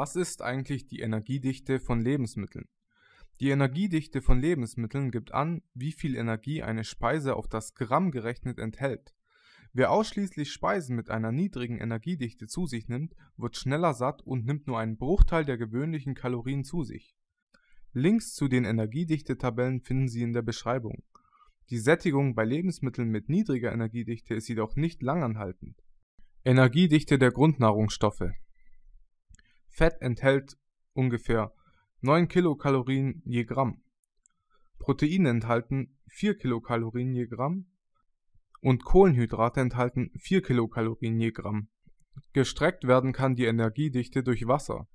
Was ist eigentlich die Energiedichte von Lebensmitteln? Die Energiedichte von Lebensmitteln gibt an, wie viel Energie eine Speise auf das Gramm gerechnet enthält. Wer ausschließlich Speisen mit einer niedrigen Energiedichte zu sich nimmt, wird schneller satt und nimmt nur einen Bruchteil der gewöhnlichen Kalorien zu sich. Links zu den Energiedichte-Tabellen finden Sie in der Beschreibung. Die Sättigung bei Lebensmitteln mit niedriger Energiedichte ist jedoch nicht langanhaltend. Energiedichte der Grundnahrungsstoffe Fett enthält ungefähr 9 Kilokalorien je Gramm. Proteine enthalten 4 Kilokalorien je Gramm und Kohlenhydrate enthalten 4 Kilokalorien je Gramm. Gestreckt werden kann die Energiedichte durch Wasser